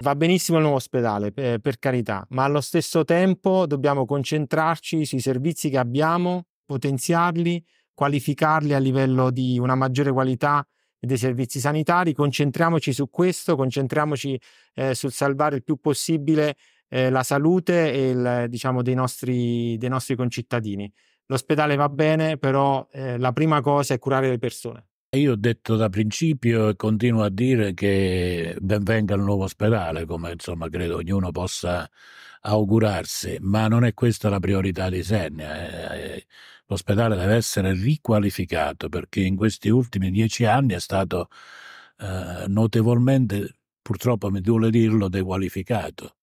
Va benissimo il nuovo ospedale, eh, per carità, ma allo stesso tempo dobbiamo concentrarci sui servizi che abbiamo, potenziarli, qualificarli a livello di una maggiore qualità dei servizi sanitari. Concentriamoci su questo, concentriamoci eh, sul salvare il più possibile eh, la salute e il, diciamo, dei, nostri, dei nostri concittadini. L'ospedale va bene, però eh, la prima cosa è curare le persone. Io ho detto da principio e continuo a dire che benvenga il nuovo ospedale, come insomma credo ognuno possa augurarsi, ma non è questa la priorità di Senna. Eh, eh, l'ospedale deve essere riqualificato perché in questi ultimi dieci anni è stato eh, notevolmente, purtroppo mi duole dirlo, dequalificato.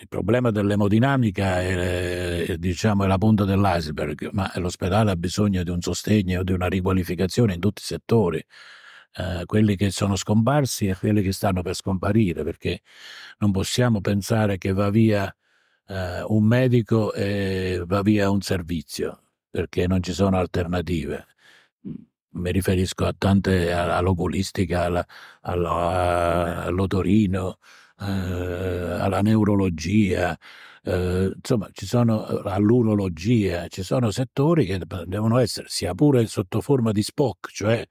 Il problema dell'emodinamica è eh, diciamo, è la punta dell'iceberg, ma l'ospedale ha bisogno di un sostegno, di una riqualificazione in tutti i settori. Uh, quelli che sono scomparsi e quelli che stanno per scomparire, perché non possiamo pensare che va via uh, un medico e va via un servizio, perché non ci sono alternative. Mi riferisco a tante, all'oculistica, all'otorino, eh, alla neurologia, eh, insomma sono, eh, all'urologia, ci sono settori che devono essere sia pure sotto forma di SPOC, cioè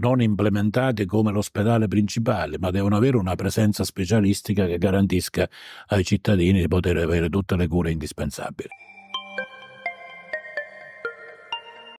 non implementati come l'ospedale principale, ma devono avere una presenza specialistica che garantisca ai cittadini di poter avere tutte le cure indispensabili.